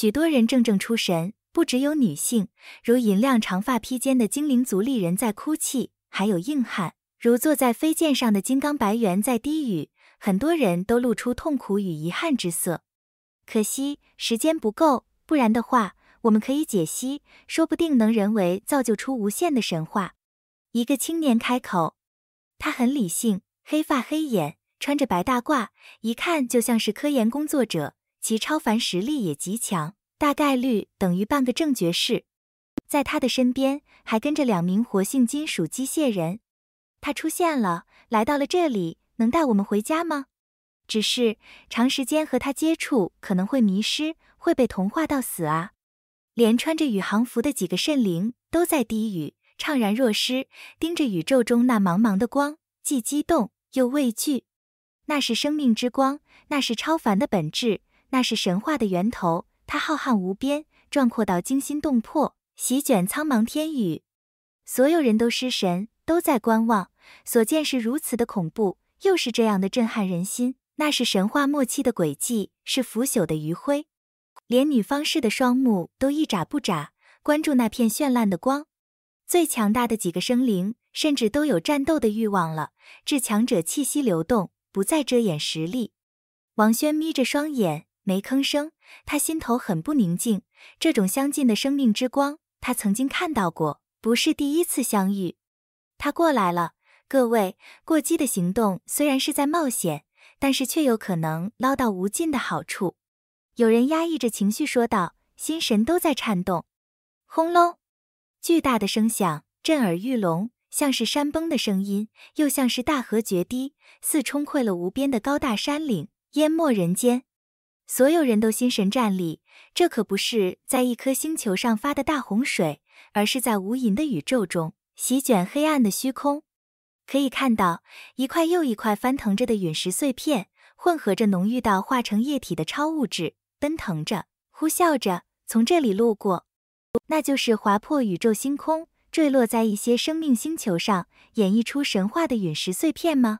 许多人怔怔出神，不只有女性，如银亮长发披肩的精灵族丽人在哭泣，还有硬汉，如坐在飞剑上的金刚白猿在低语。很多人都露出痛苦与遗憾之色。可惜时间不够，不然的话，我们可以解析，说不定能人为造就出无限的神话。一个青年开口，他很理性，黑发黑眼，穿着白大褂，一看就像是科研工作者。其超凡实力也极强，大概率等于半个正觉士。在他的身边还跟着两名活性金属机械人。他出现了，来到了这里，能带我们回家吗？只是长时间和他接触，可能会迷失，会被同化到死啊！连穿着宇航服的几个圣灵都在低语，怅然若失，盯着宇宙中那茫茫的光，既激动又畏惧。那是生命之光，那是超凡的本质。那是神话的源头，它浩瀚无边，壮阔到惊心动魄，席卷苍茫天宇。所有人都失神，都在观望，所见是如此的恐怖，又是这样的震撼人心。那是神话末期的轨迹，是腐朽的余晖。连女方氏的双目都一眨不眨，关注那片绚烂的光。最强大的几个生灵，甚至都有战斗的欲望了。至强者气息流动，不再遮掩实力。王轩眯着双眼。没吭声，他心头很不宁静。这种相近的生命之光，他曾经看到过，不是第一次相遇。他过来了，各位，过激的行动虽然是在冒险，但是却有可能捞到无尽的好处。有人压抑着情绪说道，心神都在颤动。轰隆，巨大的声响震耳欲聋，像是山崩的声音，又像是大河决堤，似冲溃了无边的高大山岭，淹没人间。所有人都心神战栗，这可不是在一颗星球上发的大洪水，而是在无垠的宇宙中席卷黑暗的虚空。可以看到，一块又一块翻腾着的陨石碎片，混合着浓郁到化成液体的超物质，奔腾着、呼啸着从这里路过。那就是划破宇宙星空、坠落在一些生命星球上、演绎出神话的陨石碎片吗？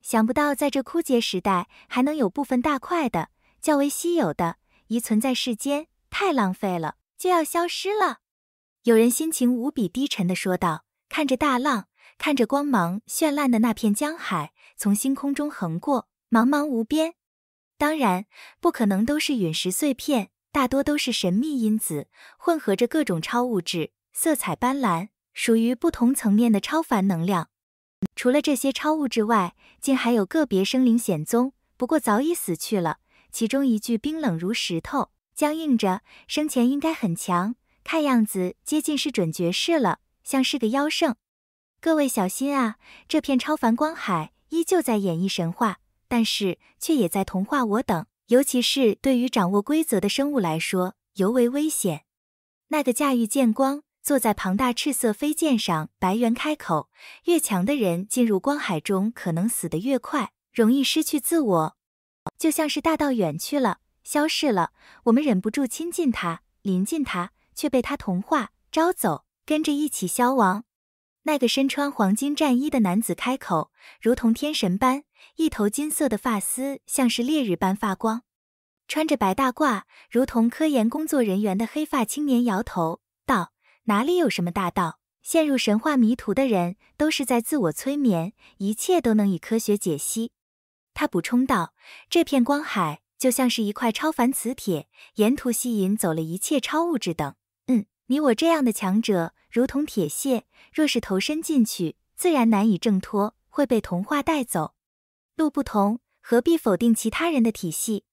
想不到，在这枯竭时代，还能有部分大块的。较为稀有的遗存在世间，太浪费了，就要消失了。有人心情无比低沉的说道，看着大浪，看着光芒绚烂的那片江海从星空中横过，茫茫无边。当然，不可能都是陨石碎片，大多都是神秘因子混合着各种超物质，色彩斑斓，属于不同层面的超凡能量。除了这些超物质外，竟还有个别生灵显宗，不过早已死去了。其中一句冰冷如石头，僵硬着。生前应该很强，看样子接近是准绝世了，像是个妖圣。各位小心啊！这片超凡光海依旧在演绎神话，但是却也在同化我等，尤其是对于掌握规则的生物来说，尤为危险。那个驾驭剑光，坐在庞大赤色飞剑上，白猿开口：越强的人进入光海中，可能死得越快，容易失去自我。就像是大道远去了，消逝了，我们忍不住亲近他，临近他，却被他同化，招走，跟着一起消亡。那个身穿黄金战衣的男子开口，如同天神般，一头金色的发丝像是烈日般发光，穿着白大褂，如同科研工作人员的黑发青年摇头道：“哪里有什么大道？陷入神话迷途的人，都是在自我催眠，一切都能以科学解析。”他补充道：“这片光海就像是一块超凡磁铁，沿途吸引走了一切超物质等。嗯，你我这样的强者，如同铁屑，若是投身进去，自然难以挣脱，会被同化带走。路不同，何必否定其他人的体系？”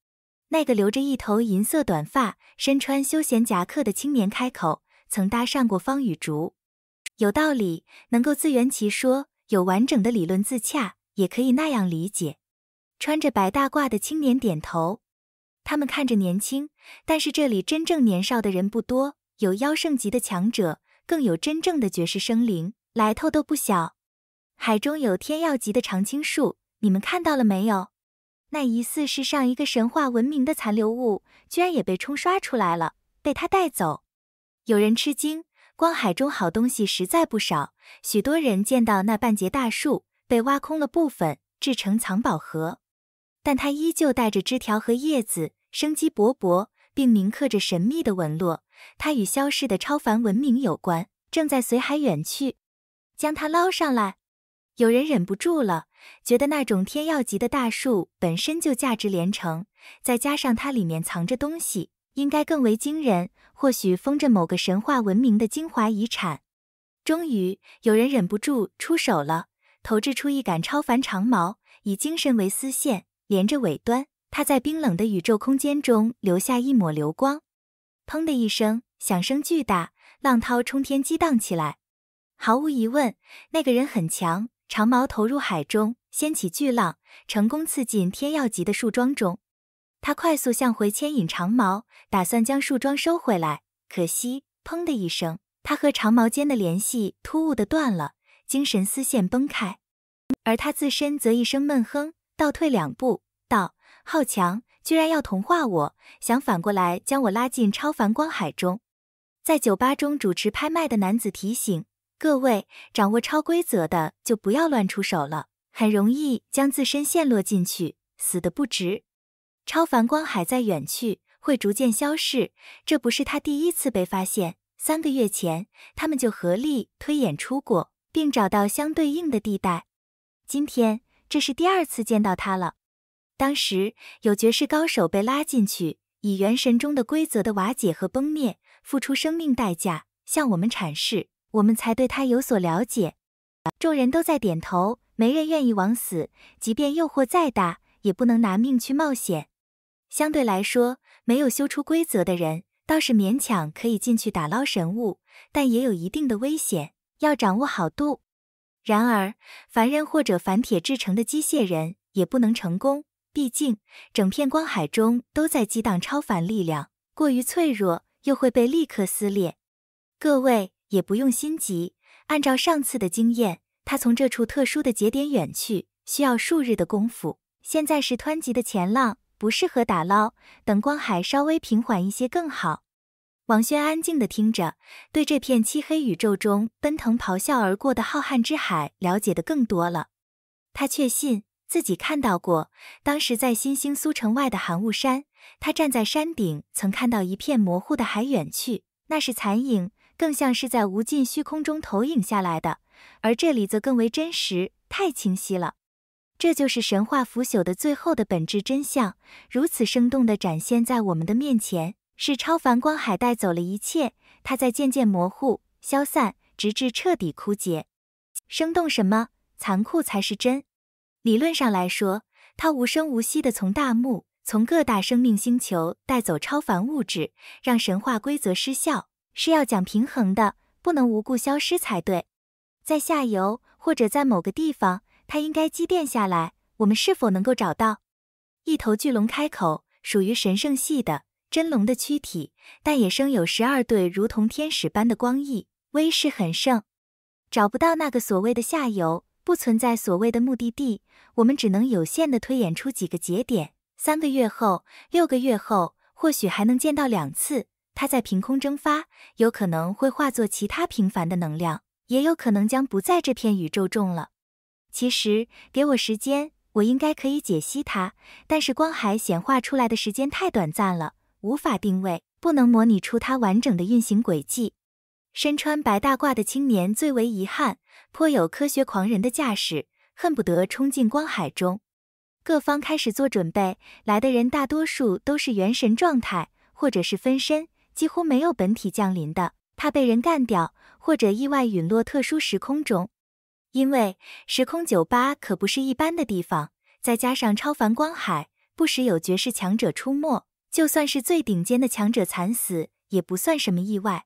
那个留着一头银色短发、身穿休闲夹克的青年开口：“曾搭讪过方雨竹，有道理，能够自圆其说，有完整的理论自洽，也可以那样理解。”穿着白大褂的青年点头。他们看着年轻，但是这里真正年少的人不多。有妖圣级的强者，更有真正的绝世生灵，来头都不小。海中有天药级的常青树，你们看到了没有？那疑似是上一个神话文明的残留物，居然也被冲刷出来了，被他带走。有人吃惊，光海中好东西实在不少。许多人见到那半截大树被挖空了部分，制成藏宝盒。但它依旧带着枝条和叶子，生机勃勃，并铭刻着神秘的纹络。它与消逝的超凡文明有关，正在随海远去。将它捞上来，有人忍不住了，觉得那种天要级的大树本身就价值连城，再加上它里面藏着东西，应该更为惊人。或许封着某个神话文明的精华遗产。终于，有人忍不住出手了，投掷出一杆超凡长矛，以精神为丝线。连着尾端，它在冰冷的宇宙空间中留下一抹流光。砰的一声，响声巨大，浪涛冲天激荡起来。毫无疑问，那个人很强。长矛投入海中，掀起巨浪，成功刺进天耀级的树桩中。他快速向回牵引长矛，打算将树桩收回来。可惜，砰的一声，他和长矛间的联系突兀的断了，精神丝线崩开，而他自身则一声闷哼。倒退两步，道：“好强，居然要同化我，想反过来将我拉进超凡光海中。”在酒吧中主持拍卖的男子提醒：“各位掌握超规则的，就不要乱出手了，很容易将自身陷落进去，死的不值。”超凡光海在远去，会逐渐消逝。这不是他第一次被发现，三个月前他们就合力推演出过，并找到相对应的地带。今天。这是第二次见到他了。当时有绝世高手被拉进去，以元神中的规则的瓦解和崩灭，付出生命代价，向我们阐释，我们才对他有所了解。众人都在点头，没人愿意枉死，即便诱惑再大，也不能拿命去冒险。相对来说，没有修出规则的人，倒是勉强可以进去打捞神物，但也有一定的危险，要掌握好度。然而，凡人或者凡铁制成的机械人也不能成功。毕竟，整片光海中都在激荡超凡力量，过于脆弱，又会被立刻撕裂。各位也不用心急，按照上次的经验，他从这处特殊的节点远去需要数日的功夫。现在是湍急的前浪，不适合打捞，等光海稍微平缓一些更好。王轩安静地听着，对这片漆黑宇宙中奔腾咆哮而过的浩瀚之海了解的更多了。他确信自己看到过，当时在新星苏城外的寒雾山，他站在山顶曾看到一片模糊的海远去，那是残影，更像是在无尽虚空中投影下来的。而这里则更为真实，太清晰了。这就是神话腐朽的最后的本质真相，如此生动地展现在我们的面前。是超凡光海带走了一切，它在渐渐模糊、消散，直至彻底枯竭。生动什么？残酷才是真。理论上来说，它无声无息地从大幕、从各大生命星球带走超凡物质，让神话规则失效，是要讲平衡的，不能无故消失才对。在下游，或者在某个地方，它应该积淀下来。我们是否能够找到？一头巨龙开口，属于神圣系的。真龙的躯体，但也生有十二对如同天使般的光翼，威势很盛。找不到那个所谓的下游，不存在所谓的目的地，我们只能有限的推演出几个节点。三个月后，六个月后，或许还能见到两次。它在凭空蒸发，有可能会化作其他平凡的能量，也有可能将不在这片宇宙中了。其实，给我时间，我应该可以解析它。但是光海显化出来的时间太短暂了。无法定位，不能模拟出它完整的运行轨迹。身穿白大褂的青年最为遗憾，颇有科学狂人的架势，恨不得冲进光海中。各方开始做准备，来的人大多数都是元神状态或者是分身，几乎没有本体降临的，怕被人干掉或者意外陨落特殊时空中。因为时空酒吧可不是一般的地方，再加上超凡光海，不时有绝世强者出没。就算是最顶尖的强者惨死，也不算什么意外。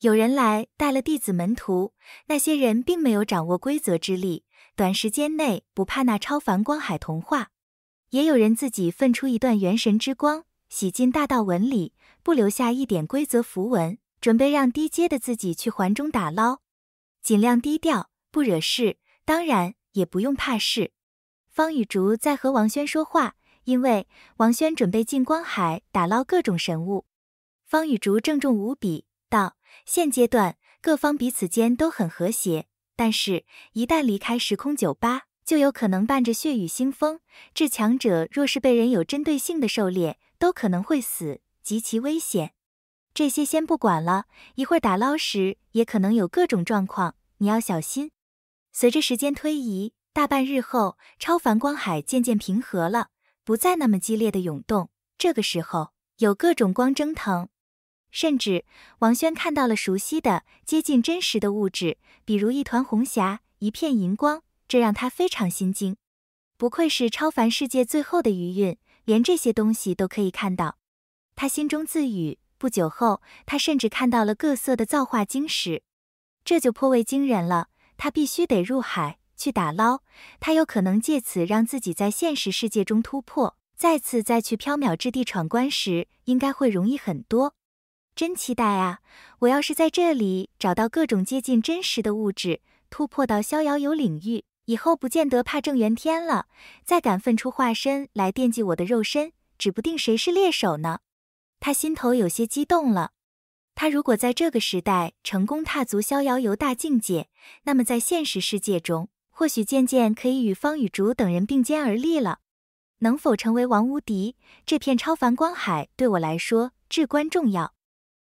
有人来带了弟子门徒，那些人并没有掌握规则之力，短时间内不怕那超凡光海同化。也有人自己奋出一段元神之光，洗进大道纹理，不留下一点规则符文，准备让低阶的自己去环中打捞，尽量低调，不惹事，当然也不用怕事。方雨竹在和王轩说话。因为王轩准备进光海打捞各种神物，方雨竹郑重无比道：“现阶段各方彼此间都很和谐，但是，一旦离开时空酒吧，就有可能伴着血雨腥风。至强者若是被人有针对性的狩猎，都可能会死，极其危险。这些先不管了，一会儿打捞时也可能有各种状况，你要小心。”随着时间推移，大半日后，超凡光海渐渐平和了。不再那么激烈的涌动，这个时候有各种光蒸腾，甚至王轩看到了熟悉的、接近真实的物质，比如一团红霞，一片银光，这让他非常心惊。不愧是超凡世界最后的余韵，连这些东西都可以看到，他心中自语。不久后，他甚至看到了各色的造化晶石，这就颇为惊人了。他必须得入海。去打捞，他有可能借此让自己在现实世界中突破，再次再去缥缈之地闯关时，应该会容易很多。真期待啊！我要是在这里找到各种接近真实的物质，突破到逍遥游领域以后，不见得怕正元天了。再敢分出化身来惦记我的肉身，指不定谁是猎手呢。他心头有些激动了。他如果在这个时代成功踏足逍遥游大境界，那么在现实世界中。或许渐渐可以与方雨竹等人并肩而立了。能否成为王无敌？这片超凡光海对我来说至关重要。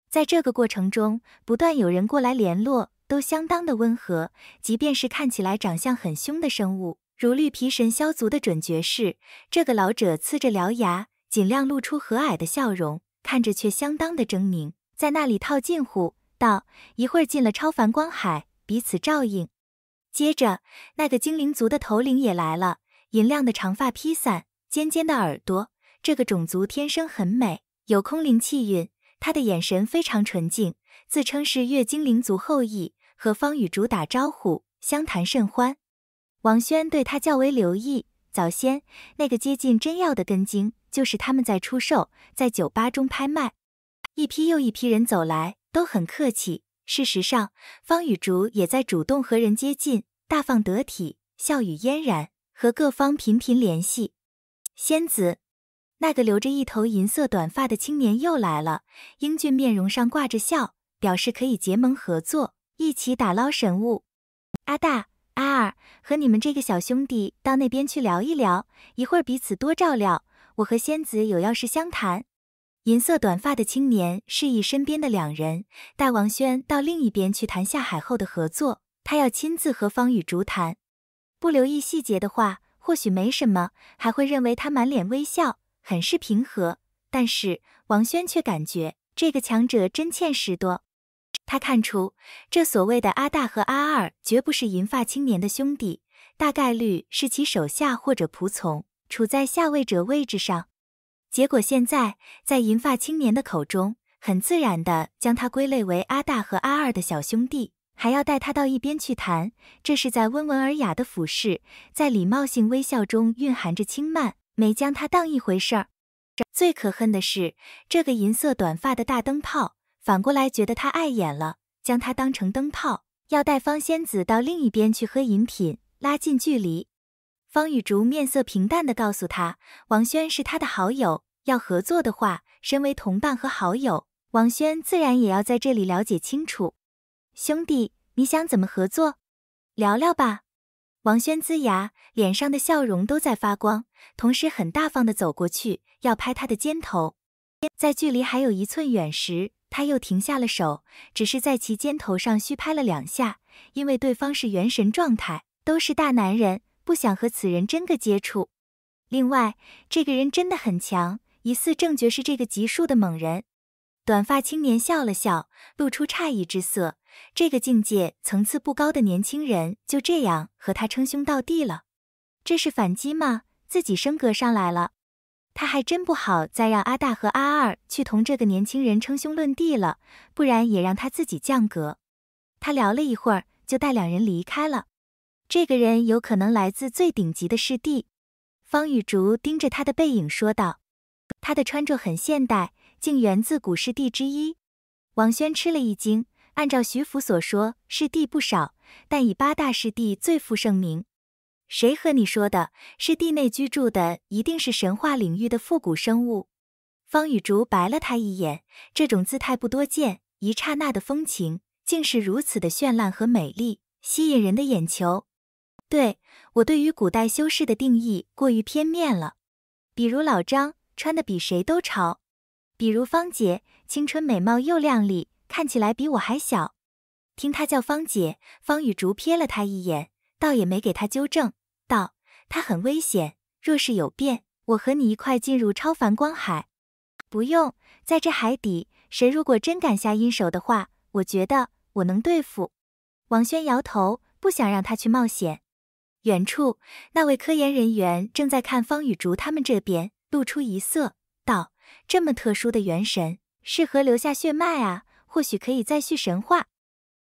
在这个过程中，不断有人过来联络，都相当的温和。即便是看起来长相很凶的生物，如绿皮神霄族的准爵士，这个老者呲着獠牙，尽量露出和蔼的笑容，看着却相当的狰狞，在那里套近乎道：“一会儿进了超凡光海，彼此照应。”接着，那个精灵族的头领也来了，银亮的长发披散，尖尖的耳朵，这个种族天生很美，有空灵气韵，他的眼神非常纯净，自称是月精灵族后裔，和方雨竹打招呼，相谈甚欢。王轩对他较为留意，早先那个接近真药的根茎就是他们在出售，在酒吧中拍卖，一批又一批人走来，都很客气。事实上，方雨竹也在主动和人接近，大方得体，笑语嫣然，和各方频频联系。仙子，那个留着一头银色短发的青年又来了，英俊面容上挂着笑，表示可以结盟合作，一起打捞神物。阿大、阿二和你们这个小兄弟到那边去聊一聊，一会儿彼此多照料。我和仙子有要事相谈。银色短发的青年示意身边的两人带王轩到另一边去谈下海后的合作，他要亲自和方宇竹谈。不留意细节的话，或许没什么，还会认为他满脸微笑，很是平和。但是王轩却感觉这个强者真欠实多。他看出这所谓的阿大和阿二绝不是银发青年的兄弟，大概率是其手下或者仆从，处在下位者位置上。结果现在在银发青年的口中，很自然地将他归类为阿大和阿二的小兄弟，还要带他到一边去谈。这是在温文尔雅的俯视，在礼貌性微笑中蕴含着轻慢，没将他当一回事儿。最可恨的是，这个银色短发的大灯泡反过来觉得他碍眼了，将他当成灯泡，要带方仙子到另一边去喝饮品，拉近距离。方雨竹面色平淡地告诉他：“王轩是他的好友，要合作的话，身为同伴和好友，王轩自然也要在这里了解清楚。兄弟，你想怎么合作？聊聊吧。”王轩呲牙，脸上的笑容都在发光，同时很大方地走过去，要拍他的肩头。在距离还有一寸远时，他又停下了手，只是在其肩头上虚拍了两下，因为对方是元神状态，都是大男人。不想和此人真个接触。另外，这个人真的很强，疑似正觉是这个级数的猛人。短发青年笑了笑，露出诧异之色。这个境界层次不高的年轻人就这样和他称兄道弟了？这是反击吗？自己升格上来了？他还真不好再让阿大和阿二去同这个年轻人称兄论弟了，不然也让他自己降格。他聊了一会儿，就带两人离开了。这个人有可能来自最顶级的师弟，方雨竹盯着他的背影说道：“他的穿着很现代，竟源自古师弟之一。”王轩吃了一惊。按照徐福所说，师弟不少，但以八大师弟最负盛名。谁和你说的？师弟内居住的一定是神话领域的复古生物？方雨竹白了他一眼，这种姿态不多见。一刹那的风情，竟是如此的绚烂和美丽，吸引人的眼球。对我对于古代修士的定义过于片面了，比如老张穿的比谁都潮，比如芳姐青春美貌又靓丽，看起来比我还小。听她叫芳姐，方雨竹瞥了她一眼，倒也没给她纠正，道：“她很危险，若是有变，我和你一块进入超凡光海。不用，在这海底，谁如果真敢下阴手的话，我觉得我能对付。”王轩摇头，不想让他去冒险。远处，那位科研人员正在看方雨竹他们这边，露出一色，道：“这么特殊的元神，适合留下血脉啊，或许可以再续神话。”